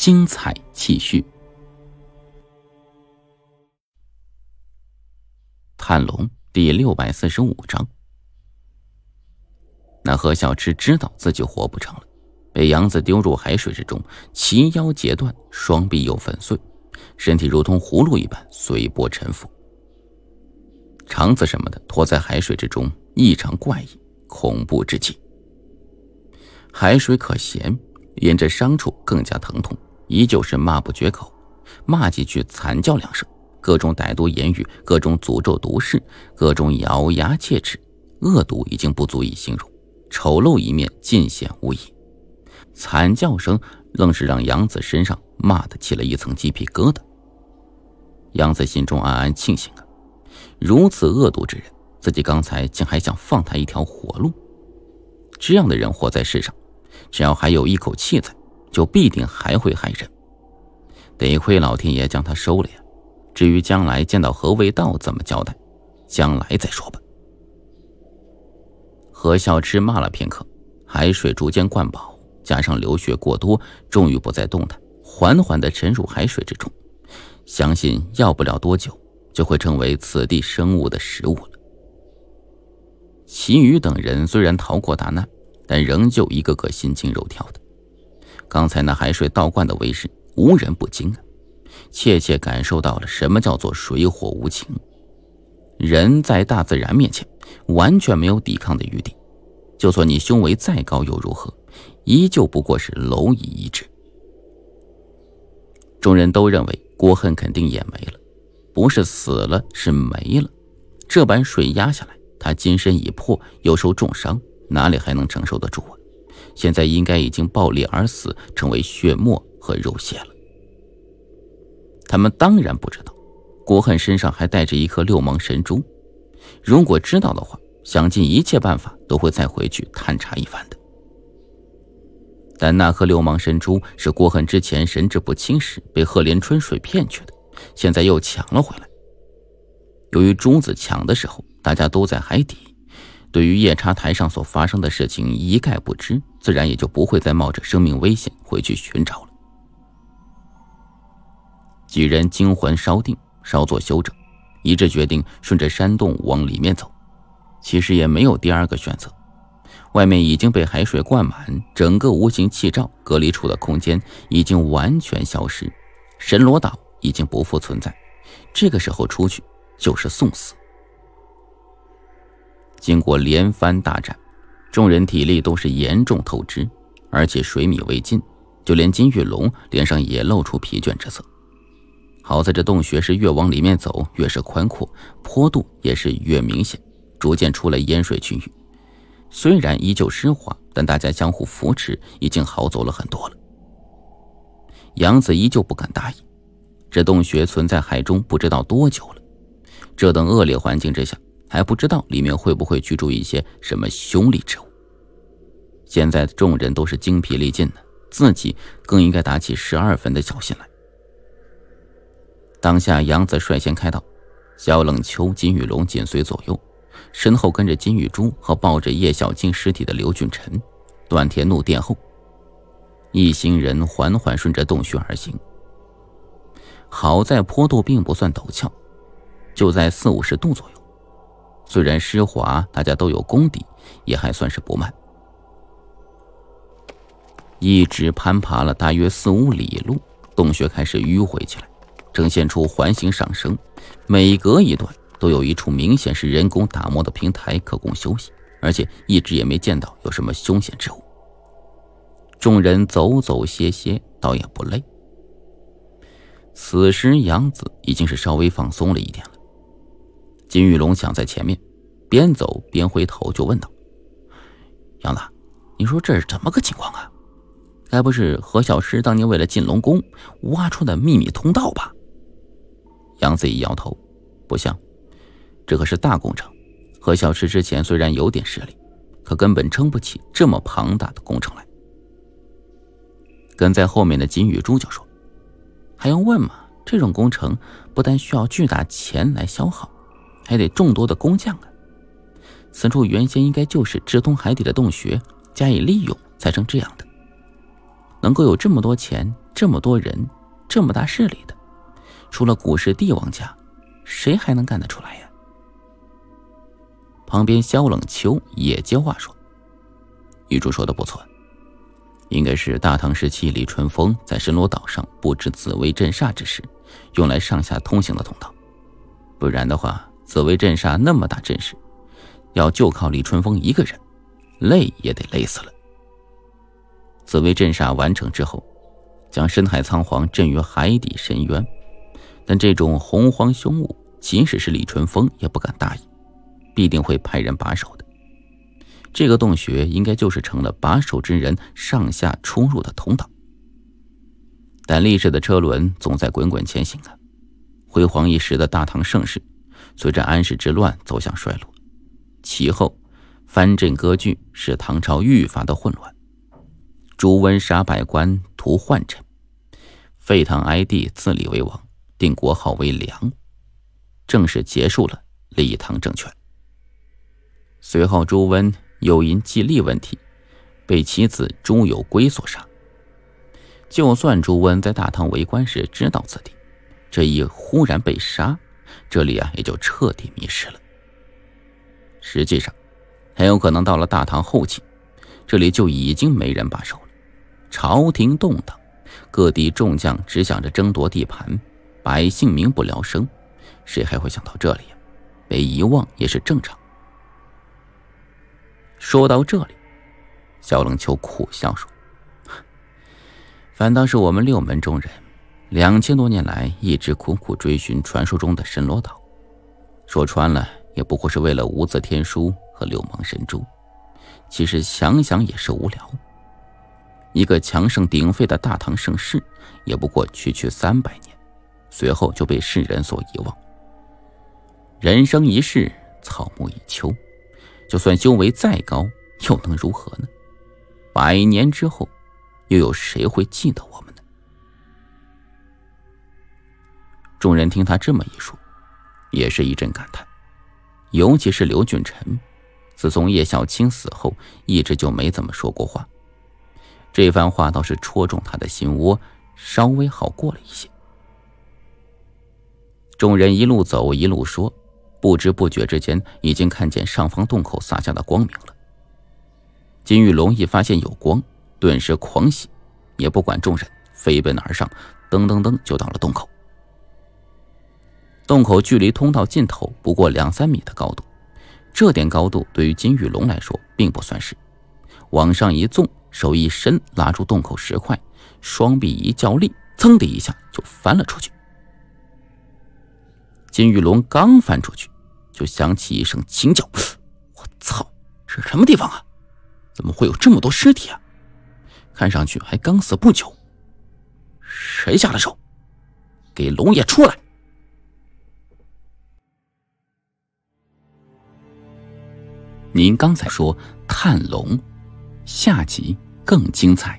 精彩继续，《探龙》第六百四十五章。那何小池知道自己活不成了，被杨子丢入海水之中，齐腰截断，双臂又粉碎，身体如同葫芦一般随波沉浮，肠子什么的拖在海水之中，异常怪异，恐怖至极。海水可咸，沿着伤处更加疼痛。依旧是骂不绝口，骂几句，惨叫两声，各种歹毒言语，各种诅咒毒誓，各种咬牙切齿，恶毒已经不足以形容，丑陋一面尽显无疑。惨叫声愣是让杨子身上骂得起了一层鸡皮疙瘩。杨子心中暗暗庆幸啊，如此恶毒之人，自己刚才竟还想放他一条活路。这样的人活在世上，只要还有一口气在。就必定还会害人，得亏老天爷将他收了呀。至于将来见到何卫道怎么交代，将来再说吧。何孝之骂了片刻，海水逐渐灌饱，加上流血过多，终于不再动弹，缓缓的沉入海水之中。相信要不了多久，就会成为此地生物的食物了。秦宇等人虽然逃过大难，但仍旧一个个心惊肉跳的。刚才那海水倒灌的威势，无人不惊啊！切切感受到了什么叫做水火无情。人在大自然面前，完全没有抵抗的余地。就算你胸围再高又如何，依旧不过是蝼蚁一只。众人都认为郭恨肯定也没了，不是死了，是没了。这般水压下来，他金身已破，又受重伤，哪里还能承受得住啊？现在应该已经爆裂而死，成为血沫和肉屑了。他们当然不知道，郭恨身上还带着一颗六芒神珠。如果知道的话，想尽一切办法都会再回去探查一番的。但那颗六芒神珠是郭恨之前神志不清时被贺连春水骗去的，现在又抢了回来。由于珠子抢的时候大家都在海底。对于夜叉台上所发生的事情一概不知，自然也就不会再冒着生命危险回去寻找了。几人惊魂稍定，稍作休整，一致决定顺着山洞往里面走。其实也没有第二个选择，外面已经被海水灌满，整个无形气罩隔离出的空间已经完全消失，神罗岛已经不复存在。这个时候出去就是送死。经过连番大战，众人体力都是严重透支，而且水米未进，就连金玉龙脸上也露出疲倦之色。好在这洞穴是越往里面走越是宽阔，坡度也是越明显，逐渐出了淹水区域。虽然依旧湿滑，但大家相互扶持，已经好走了很多了。杨子依旧不敢大意，这洞穴存在海中不知道多久了，这等恶劣环境之下。还不知道里面会不会居住一些什么凶厉之物。现在众人都是精疲力尽的，自己更应该打起十二分的小心来。当下，杨子率先开道，萧冷秋、金玉龙紧随左右，身后跟着金玉珠和抱着叶小青尸体的刘俊臣，段天怒殿后。一行人缓缓顺着洞穴而行，好在坡度并不算陡峭，就在四五十度左右。虽然湿滑，大家都有功底，也还算是不慢。一直攀爬了大约四五里路，洞穴开始迂回起来，呈现出环形上升。每隔一段，都有一处明显是人工打磨的平台可供休息，而且一直也没见到有什么凶险之物。众人走走歇歇，倒也不累。此时，杨子已经是稍微放松了一点了。金玉龙想在前面，边走边回头就问道：“杨子，你说这是怎么个情况啊？该不是何小诗当年为了进龙宫挖出的秘密通道吧？”杨子一摇头：“不像，这可是大工程。何小诗之前虽然有点实力，可根本撑不起这么庞大的工程来。”跟在后面的金玉珠就说：“还用问吗？这种工程不但需要巨大钱来消耗。”还得众多的工匠啊！此处原先应该就是直通海底的洞穴，加以利用才成这样的。能够有这么多钱、这么多人、这么大势力的，除了古氏帝王家，谁还能干得出来呀？旁边萧冷秋也接话说：“玉珠说的不错，应该是大唐时期李淳风在神罗岛上布置紫薇镇煞之时，用来上下通行的通道，不然的话。”紫薇阵煞那么大阵势，要就靠李春风一个人，累也得累死了。紫薇阵煞完成之后，将深海苍皇镇于海底深渊。但这种洪荒凶物，即使是李春风也不敢大意，必定会派人把守的。这个洞穴应该就是成了把守之人上下出入的通道。但历史的车轮总在滚滚前行啊，辉煌一时的大唐盛世。随着安史之乱走向衰落，其后藩镇割据使唐朝愈发的混乱。朱温杀百官，屠宦臣，废唐哀帝，自立为王，定国号为梁，正式结束了李唐政权。随后，朱温又因继立问题被其子朱友珪所杀。就算朱温在大唐为官时知道此地，这一忽然被杀。这里啊，也就彻底迷失了。实际上，很有可能到了大唐后期，这里就已经没人把守了。朝廷动荡，各地众将只想着争夺地盘，百姓民不聊生，谁还会想到这里呀？被遗忘也是正常。说到这里，小冷秋苦笑说：“ 反倒是我们六门中人。”两千多年来，一直苦苦追寻传说中的神罗岛，说穿了也不过是为了无字天书和六芒神珠。其实想想也是无聊。一个强盛鼎沸的大唐盛世，也不过区区三百年，随后就被世人所遗忘。人生一世，草木一秋，就算修为再高，又能如何呢？百年之后，又有谁会记得我们？众人听他这么一说，也是一阵感叹。尤其是刘俊臣，自从叶小青死后，一直就没怎么说过话。这番话倒是戳中他的心窝，稍微好过了一些。众人一路走一路说，不知不觉之间，已经看见上方洞口洒下的光明了。金玉龙一发现有光，顿时狂喜，也不管众人，飞奔而上，噔噔噔就到了洞口。洞口距离通道尽头不过两三米的高度，这点高度对于金玉龙来说并不算是。往上一纵，手一伸，拉住洞口石块，双臂一较力，噌的一下就翻了出去。金玉龙刚翻出去，就响起一声惊叫：“我操！这什么地方啊？怎么会有这么多尸体啊？看上去还刚死不久。谁下的手？给龙爷出来！”您刚才说探龙，下集更精彩。